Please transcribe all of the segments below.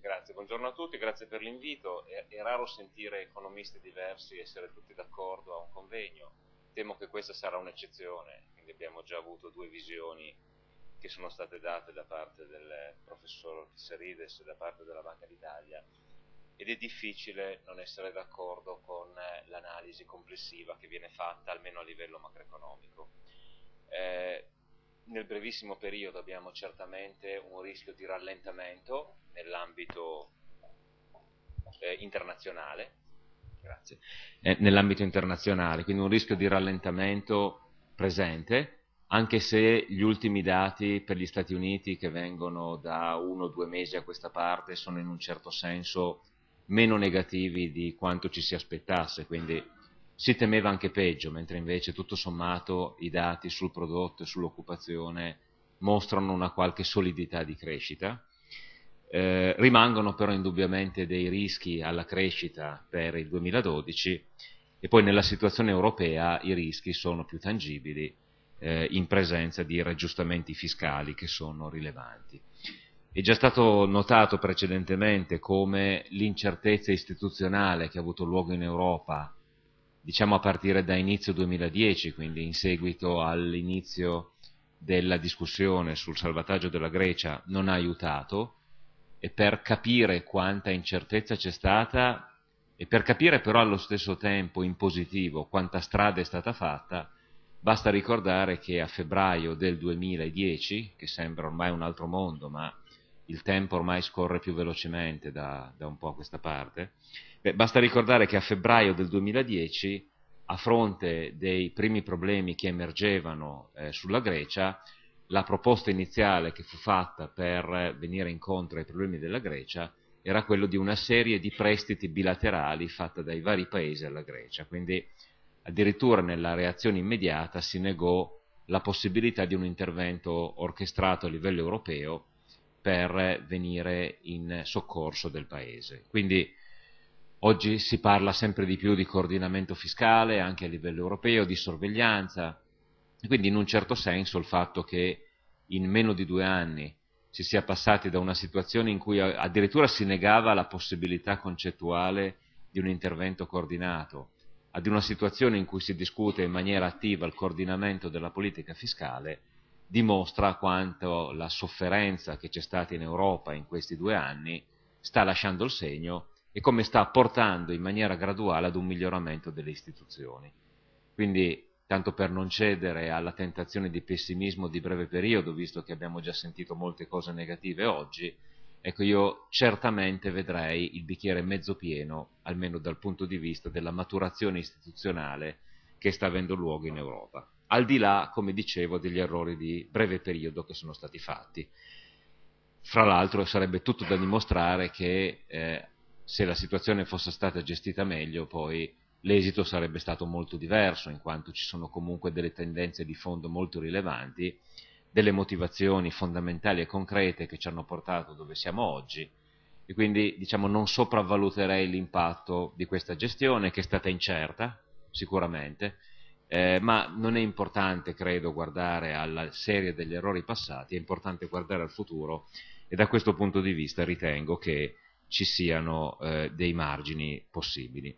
Grazie, buongiorno a tutti, grazie per l'invito. È, è raro sentire economisti diversi essere tutti d'accordo a un convegno. Temo che questa sarà un'eccezione, quindi abbiamo già avuto due visioni che sono state date da parte del professor Fisserides e da parte della Banca d'Italia ed è difficile non essere d'accordo con eh, l'analisi complessiva che viene fatta almeno a livello macroeconomico. Eh, nel brevissimo periodo abbiamo certamente un rischio di rallentamento nell'ambito eh, internazionale, eh, nell'ambito internazionale, quindi un rischio di rallentamento presente, anche se gli ultimi dati per gli Stati Uniti che vengono da uno o due mesi a questa parte sono in un certo senso meno negativi di quanto ci si aspettasse, quindi si temeva anche peggio, mentre invece tutto sommato i dati sul prodotto e sull'occupazione mostrano una qualche solidità di crescita. Eh, rimangono però indubbiamente dei rischi alla crescita per il 2012 e poi nella situazione europea i rischi sono più tangibili eh, in presenza di raggiustamenti fiscali che sono rilevanti. È già stato notato precedentemente come l'incertezza istituzionale che ha avuto luogo in Europa diciamo a partire da inizio 2010, quindi in seguito all'inizio della discussione sul salvataggio della Grecia, non ha aiutato e per capire quanta incertezza c'è stata e per capire però allo stesso tempo in positivo quanta strada è stata fatta, basta ricordare che a febbraio del 2010, che sembra ormai un altro mondo, ma il tempo ormai scorre più velocemente da, da un po' a questa parte, Beh, basta ricordare che a febbraio del 2010, a fronte dei primi problemi che emergevano eh, sulla Grecia, la proposta iniziale che fu fatta per venire incontro ai problemi della Grecia era quello di una serie di prestiti bilaterali fatta dai vari paesi alla Grecia, quindi addirittura nella reazione immediata si negò la possibilità di un intervento orchestrato a livello europeo per venire in soccorso del paese. Quindi Oggi si parla sempre di più di coordinamento fiscale anche a livello europeo, di sorveglianza, quindi in un certo senso il fatto che in meno di due anni si sia passati da una situazione in cui addirittura si negava la possibilità concettuale di un intervento coordinato, ad una situazione in cui si discute in maniera attiva il coordinamento della politica fiscale, dimostra quanto la sofferenza che c'è stata in Europa in questi due anni sta lasciando il segno e come sta portando in maniera graduale ad un miglioramento delle istituzioni. Quindi, tanto per non cedere alla tentazione di pessimismo di breve periodo, visto che abbiamo già sentito molte cose negative oggi, ecco io certamente vedrei il bicchiere mezzo pieno, almeno dal punto di vista della maturazione istituzionale che sta avendo luogo in Europa, al di là, come dicevo, degli errori di breve periodo che sono stati fatti. Fra l'altro sarebbe tutto da dimostrare che eh, se la situazione fosse stata gestita meglio poi l'esito sarebbe stato molto diverso in quanto ci sono comunque delle tendenze di fondo molto rilevanti, delle motivazioni fondamentali e concrete che ci hanno portato dove siamo oggi e quindi diciamo non sopravvaluterei l'impatto di questa gestione che è stata incerta sicuramente, eh, ma non è importante, credo, guardare alla serie degli errori passati, è importante guardare al futuro e da questo punto di vista ritengo che ci siano eh, dei margini possibili.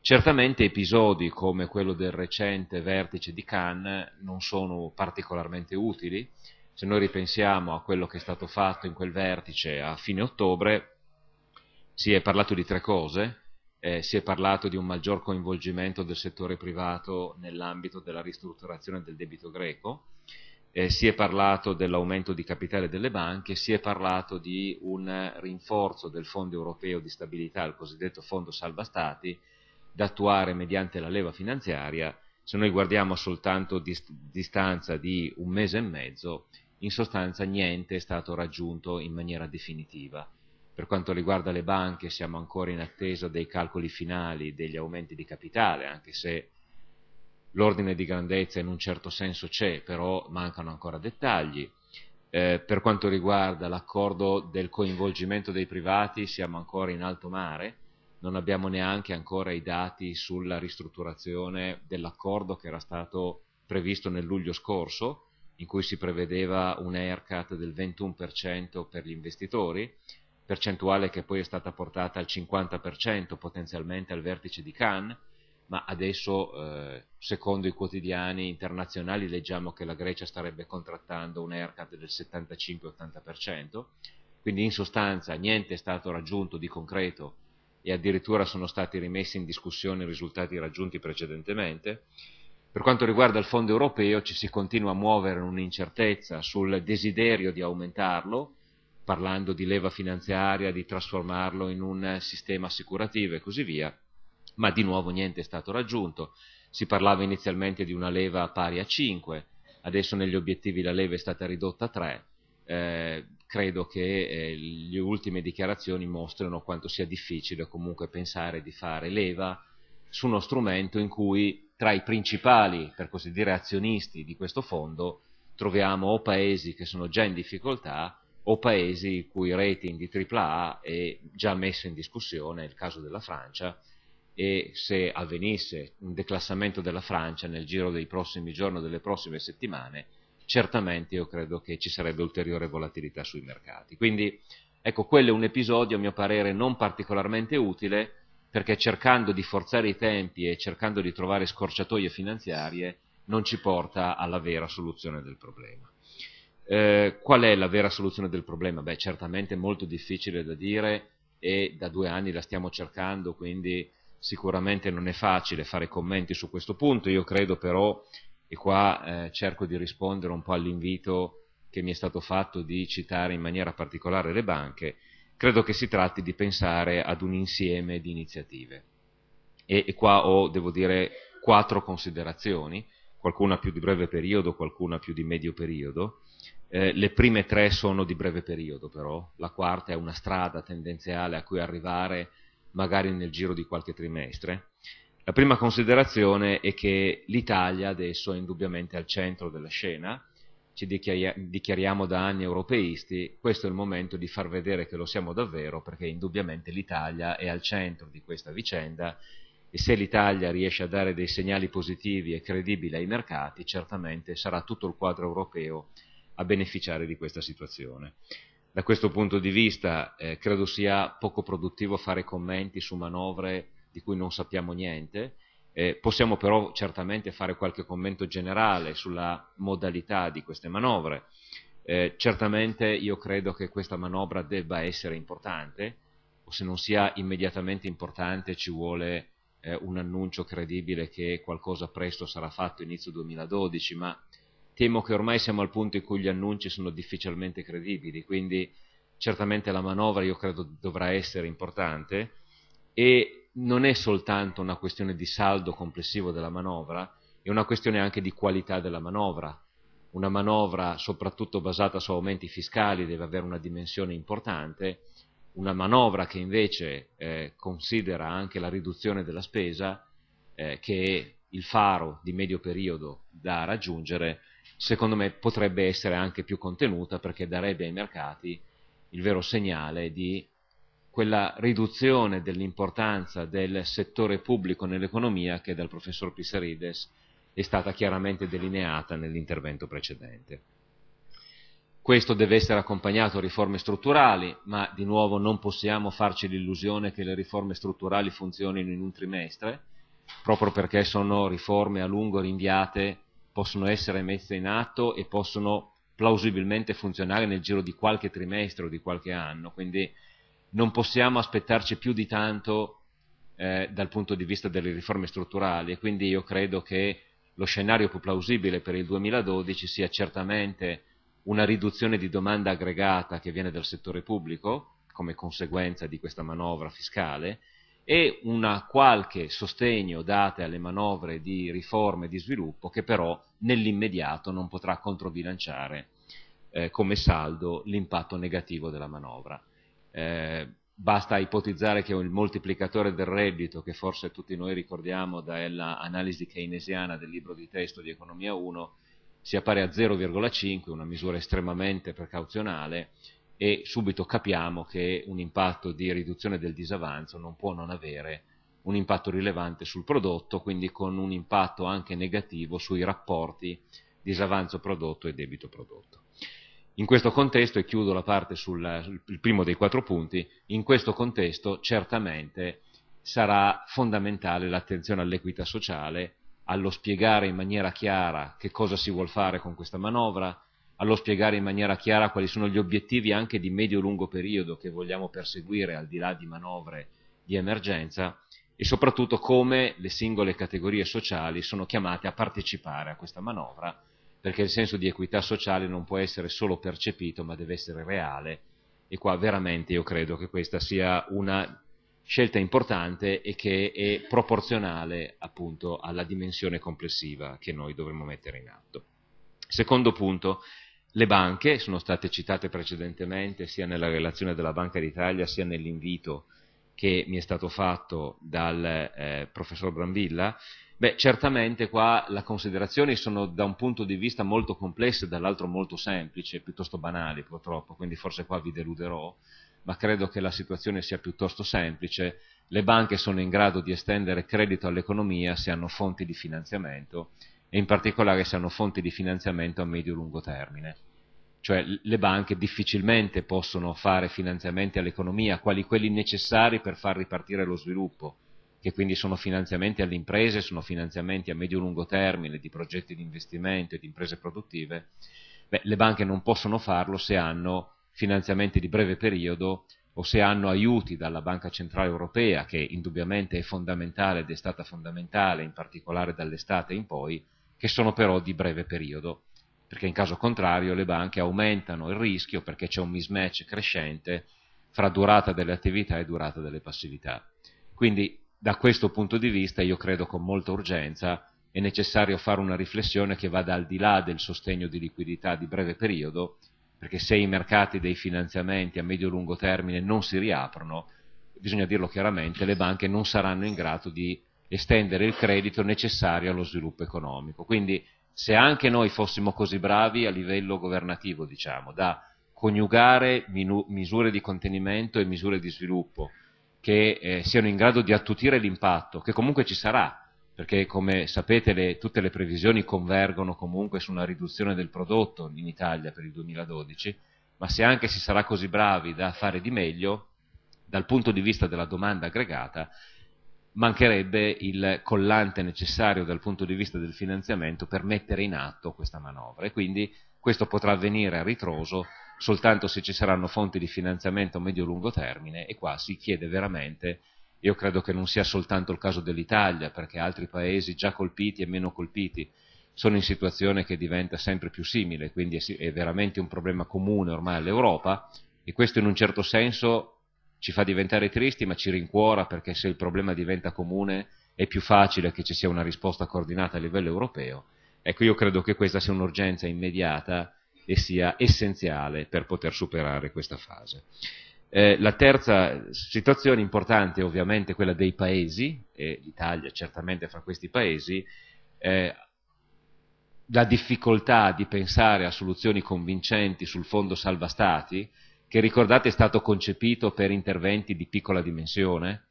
Certamente episodi come quello del recente vertice di Cannes non sono particolarmente utili, se noi ripensiamo a quello che è stato fatto in quel vertice a fine ottobre, si è parlato di tre cose, eh, si è parlato di un maggior coinvolgimento del settore privato nell'ambito della ristrutturazione del debito greco, eh, si è parlato dell'aumento di capitale delle banche, si è parlato di un rinforzo del Fondo europeo di stabilità, il cosiddetto Fondo Salva Stati, da attuare mediante la leva finanziaria, se noi guardiamo soltanto dist distanza di un mese e mezzo, in sostanza niente è stato raggiunto in maniera definitiva. Per quanto riguarda le banche siamo ancora in attesa dei calcoli finali degli aumenti di capitale, anche se l'ordine di grandezza in un certo senso c'è, però mancano ancora dettagli. Eh, per quanto riguarda l'accordo del coinvolgimento dei privati siamo ancora in alto mare, non abbiamo neanche ancora i dati sulla ristrutturazione dell'accordo che era stato previsto nel luglio scorso, in cui si prevedeva un haircut del 21% per gli investitori, percentuale che poi è stata portata al 50% potenzialmente al vertice di Cannes, ma adesso eh, secondo i quotidiani internazionali leggiamo che la Grecia starebbe contrattando un haircut del 75-80%, quindi in sostanza niente è stato raggiunto di concreto e addirittura sono stati rimessi in discussione i risultati raggiunti precedentemente. Per quanto riguarda il fondo europeo ci si continua a muovere in un'incertezza sul desiderio di aumentarlo, parlando di leva finanziaria, di trasformarlo in un sistema assicurativo e così via, ma di nuovo niente è stato raggiunto. Si parlava inizialmente di una leva pari a 5, adesso negli obiettivi la leva è stata ridotta a 3. Eh, credo che eh, le ultime dichiarazioni mostrino quanto sia difficile comunque pensare di fare leva su uno strumento in cui tra i principali, per così dire, azionisti di questo fondo troviamo o paesi che sono già in difficoltà o paesi il cui rating di AAA è già messo in discussione, è il caso della Francia, e se avvenisse un declassamento della Francia nel giro dei prossimi giorni o delle prossime settimane, certamente io credo che ci sarebbe ulteriore volatilità sui mercati. Quindi ecco, quello è un episodio a mio parere non particolarmente utile perché cercando di forzare i tempi e cercando di trovare scorciatoie finanziarie non ci porta alla vera soluzione del problema. Eh, qual è la vera soluzione del problema? Beh, certamente molto difficile da dire e da due anni la stiamo cercando, quindi Sicuramente non è facile fare commenti su questo punto, io credo però, e qua eh, cerco di rispondere un po' all'invito che mi è stato fatto di citare in maniera particolare le banche, credo che si tratti di pensare ad un insieme di iniziative. E, e qua ho, devo dire, quattro considerazioni, qualcuna più di breve periodo, qualcuna più di medio periodo. Eh, le prime tre sono di breve periodo però, la quarta è una strada tendenziale a cui arrivare magari nel giro di qualche trimestre. La prima considerazione è che l'Italia adesso è indubbiamente al centro della scena, ci dichiariamo da anni europeisti, questo è il momento di far vedere che lo siamo davvero perché indubbiamente l'Italia è al centro di questa vicenda e se l'Italia riesce a dare dei segnali positivi e credibili ai mercati, certamente sarà tutto il quadro europeo a beneficiare di questa situazione da questo punto di vista eh, credo sia poco produttivo fare commenti su manovre di cui non sappiamo niente, eh, possiamo però certamente fare qualche commento generale sulla modalità di queste manovre. Eh, certamente io credo che questa manovra debba essere importante, o se non sia immediatamente importante ci vuole eh, un annuncio credibile che qualcosa presto sarà fatto inizio 2012, ma temo che ormai siamo al punto in cui gli annunci sono difficilmente credibili, quindi certamente la manovra io credo dovrà essere importante e non è soltanto una questione di saldo complessivo della manovra, è una questione anche di qualità della manovra. Una manovra soprattutto basata su aumenti fiscali deve avere una dimensione importante, una manovra che invece eh, considera anche la riduzione della spesa, eh, che è il faro di medio periodo da raggiungere, secondo me potrebbe essere anche più contenuta perché darebbe ai mercati il vero segnale di quella riduzione dell'importanza del settore pubblico nell'economia che dal professor Pissarides è stata chiaramente delineata nell'intervento precedente. Questo deve essere accompagnato a riforme strutturali, ma di nuovo non possiamo farci l'illusione che le riforme strutturali funzionino in un trimestre, proprio perché sono riforme a lungo rinviate possono essere messe in atto e possono plausibilmente funzionare nel giro di qualche trimestre o di qualche anno, quindi non possiamo aspettarci più di tanto eh, dal punto di vista delle riforme strutturali e quindi io credo che lo scenario più plausibile per il 2012 sia certamente una riduzione di domanda aggregata che viene dal settore pubblico come conseguenza di questa manovra fiscale e un qualche sostegno date alle manovre di riforme e di sviluppo che però nell'immediato non potrà controbilanciare eh, come saldo l'impatto negativo della manovra. Eh, basta ipotizzare che il moltiplicatore del reddito, che forse tutti noi ricordiamo dall'analisi keynesiana del libro di testo di Economia 1, sia pari a 0,5, una misura estremamente precauzionale, e subito capiamo che un impatto di riduzione del disavanzo non può non avere un impatto rilevante sul prodotto, quindi con un impatto anche negativo sui rapporti disavanzo prodotto e debito prodotto. In questo contesto, e chiudo la parte sul primo dei quattro punti, in questo contesto certamente sarà fondamentale l'attenzione all'equità sociale, allo spiegare in maniera chiara che cosa si vuol fare con questa manovra, allo spiegare in maniera chiara quali sono gli obiettivi anche di medio-lungo periodo che vogliamo perseguire al di là di manovre di emergenza e soprattutto come le singole categorie sociali sono chiamate a partecipare a questa manovra, perché il senso di equità sociale non può essere solo percepito ma deve essere reale e qua veramente io credo che questa sia una scelta importante e che è proporzionale appunto alla dimensione complessiva che noi dovremmo mettere in atto. Secondo punto, le banche sono state citate precedentemente sia nella relazione della Banca d'Italia sia nell'invito che mi è stato fatto dal eh, professor Branvilla, beh, certamente qua le considerazioni sono da un punto di vista molto complesso e dall'altro molto semplice, piuttosto banali purtroppo, quindi forse qua vi deluderò, ma credo che la situazione sia piuttosto semplice. Le banche sono in grado di estendere credito all'economia se hanno fonti di finanziamento e in particolare se hanno fonti di finanziamento a medio-lungo termine cioè le banche difficilmente possono fare finanziamenti all'economia, quali quelli necessari per far ripartire lo sviluppo, che quindi sono finanziamenti alle imprese, sono finanziamenti a medio-lungo termine di progetti di investimento e di imprese produttive, Beh, le banche non possono farlo se hanno finanziamenti di breve periodo o se hanno aiuti dalla Banca Centrale Europea, che indubbiamente è fondamentale ed è stata fondamentale, in particolare dall'estate in poi, che sono però di breve periodo perché in caso contrario le banche aumentano il rischio perché c'è un mismatch crescente fra durata delle attività e durata delle passività. Quindi da questo punto di vista io credo con molta urgenza è necessario fare una riflessione che vada al di là del sostegno di liquidità di breve periodo, perché se i mercati dei finanziamenti a medio-lungo e termine non si riaprono, bisogna dirlo chiaramente, le banche non saranno in grado di estendere il credito necessario allo sviluppo economico. Quindi se anche noi fossimo così bravi a livello governativo, diciamo, da coniugare misure di contenimento e misure di sviluppo che eh, siano in grado di attutire l'impatto, che comunque ci sarà, perché come sapete le, tutte le previsioni convergono comunque su una riduzione del prodotto in Italia per il 2012, ma se anche si sarà così bravi da fare di meglio, dal punto di vista della domanda aggregata, mancherebbe il collante necessario dal punto di vista del finanziamento per mettere in atto questa manovra e quindi questo potrà avvenire a ritroso soltanto se ci saranno fonti di finanziamento a medio-lungo termine e qua si chiede veramente, io credo che non sia soltanto il caso dell'Italia perché altri paesi già colpiti e meno colpiti sono in situazione che diventa sempre più simile, quindi è veramente un problema comune ormai all'Europa e questo in un certo senso ci fa diventare tristi ma ci rincuora perché se il problema diventa comune è più facile che ci sia una risposta coordinata a livello europeo. Ecco, io credo che questa sia un'urgenza immediata e sia essenziale per poter superare questa fase. Eh, la terza situazione importante è ovviamente quella dei paesi, e l'Italia certamente fra questi paesi, eh, la difficoltà di pensare a soluzioni convincenti sul fondo salva stati, che ricordate è stato concepito per interventi di piccola dimensione,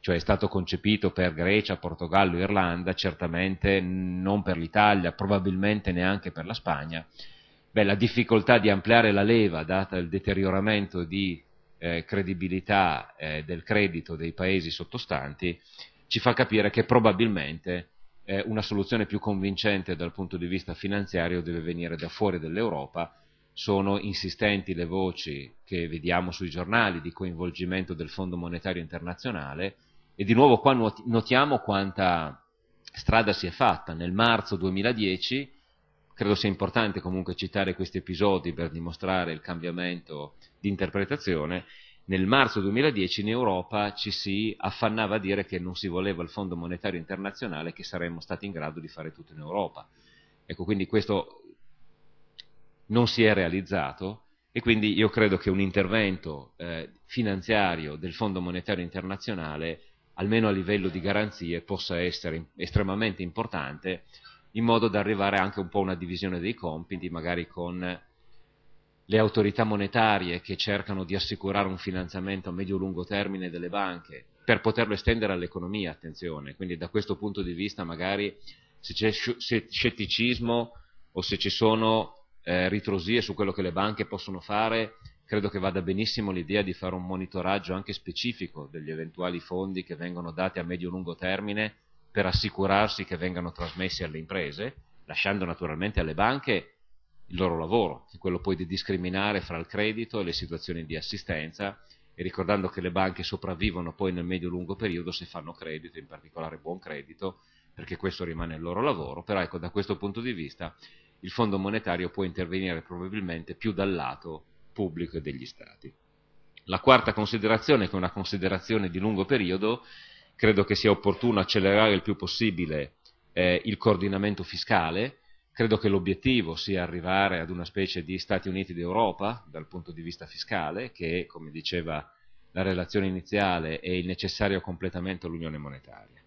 cioè è stato concepito per Grecia, Portogallo, Irlanda, certamente non per l'Italia, probabilmente neanche per la Spagna. Beh, la difficoltà di ampliare la leva, data il deterioramento di eh, credibilità eh, del credito dei paesi sottostanti, ci fa capire che probabilmente eh, una soluzione più convincente dal punto di vista finanziario deve venire da fuori dell'Europa sono insistenti le voci che vediamo sui giornali di coinvolgimento del Fondo Monetario Internazionale e di nuovo qua notiamo quanta strada si è fatta. Nel marzo 2010, credo sia importante comunque citare questi episodi per dimostrare il cambiamento di interpretazione, nel marzo 2010 in Europa ci si affannava a dire che non si voleva il Fondo Monetario Internazionale che saremmo stati in grado di fare tutto in Europa. Ecco, quindi questo non si è realizzato e quindi io credo che un intervento eh, finanziario del Fondo Monetario Internazionale, almeno a livello di garanzie, possa essere estremamente importante in modo da arrivare anche un po' a una divisione dei compiti, magari con le autorità monetarie che cercano di assicurare un finanziamento a medio-lungo termine delle banche per poterlo estendere all'economia, attenzione, quindi da questo punto di vista magari se c'è scetticismo o se ci sono eh, ritrosie su quello che le banche possono fare, credo che vada benissimo l'idea di fare un monitoraggio anche specifico degli eventuali fondi che vengono dati a medio-lungo e termine per assicurarsi che vengano trasmessi alle imprese, lasciando naturalmente alle banche il loro lavoro, quello poi di discriminare fra il credito e le situazioni di assistenza e ricordando che le banche sopravvivono poi nel medio-lungo e periodo se fanno credito, in particolare buon credito, perché questo rimane il loro lavoro, però ecco da questo punto di vista il Fondo monetario può intervenire probabilmente più dal lato pubblico e degli Stati. La quarta considerazione, che è una considerazione di lungo periodo, credo che sia opportuno accelerare il più possibile eh, il coordinamento fiscale, credo che l'obiettivo sia arrivare ad una specie di Stati Uniti d'Europa dal punto di vista fiscale, che come diceva la relazione iniziale è il necessario completamento all'unione monetaria.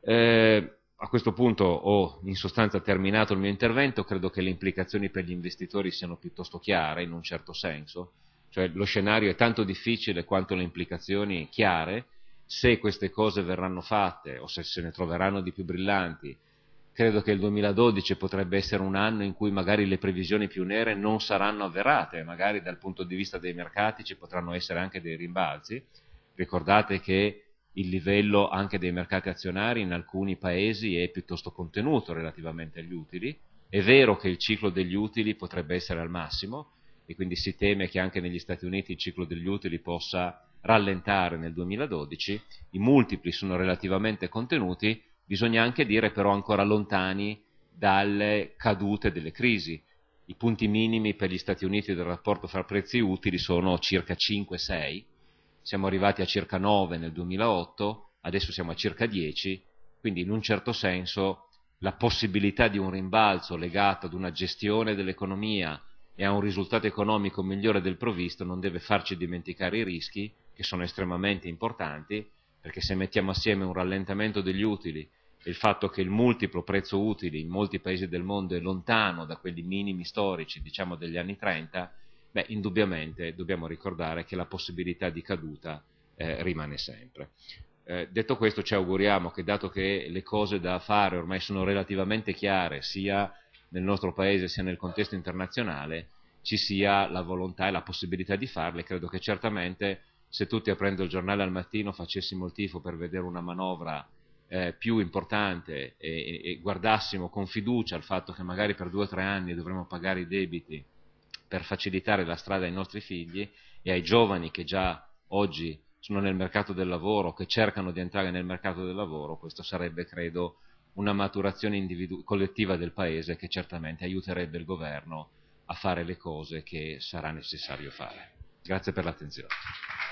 Eh, a questo punto ho in sostanza terminato il mio intervento, credo che le implicazioni per gli investitori siano piuttosto chiare in un certo senso, cioè lo scenario è tanto difficile quanto le implicazioni chiare, se queste cose verranno fatte o se se ne troveranno di più brillanti, credo che il 2012 potrebbe essere un anno in cui magari le previsioni più nere non saranno avverate, magari dal punto di vista dei mercati ci potranno essere anche dei rimbalzi, ricordate che il livello anche dei mercati azionari in alcuni paesi è piuttosto contenuto relativamente agli utili. È vero che il ciclo degli utili potrebbe essere al massimo e quindi si teme che anche negli Stati Uniti il ciclo degli utili possa rallentare nel 2012, i multipli sono relativamente contenuti, bisogna anche dire però ancora lontani dalle cadute delle crisi. I punti minimi per gli Stati Uniti del rapporto fra prezzi e utili sono circa 5-6, siamo arrivati a circa 9 nel 2008, adesso siamo a circa 10, quindi in un certo senso la possibilità di un rimbalzo legato ad una gestione dell'economia e a un risultato economico migliore del provvisto non deve farci dimenticare i rischi, che sono estremamente importanti, perché se mettiamo assieme un rallentamento degli utili e il fatto che il multiplo prezzo utili in molti paesi del mondo è lontano da quelli minimi storici, diciamo degli anni 30, Beh, indubbiamente dobbiamo ricordare che la possibilità di caduta eh, rimane sempre. Eh, detto questo ci auguriamo che dato che le cose da fare ormai sono relativamente chiare sia nel nostro paese sia nel contesto internazionale ci sia la volontà e la possibilità di farle, credo che certamente se tutti aprendo il giornale al mattino facessimo il tifo per vedere una manovra eh, più importante e, e guardassimo con fiducia al fatto che magari per due o tre anni dovremo pagare i debiti per facilitare la strada ai nostri figli e ai giovani che già oggi sono nel mercato del lavoro, che cercano di entrare nel mercato del lavoro, questo sarebbe, credo, una maturazione collettiva del Paese che certamente aiuterebbe il governo a fare le cose che sarà necessario fare. Grazie per l'attenzione.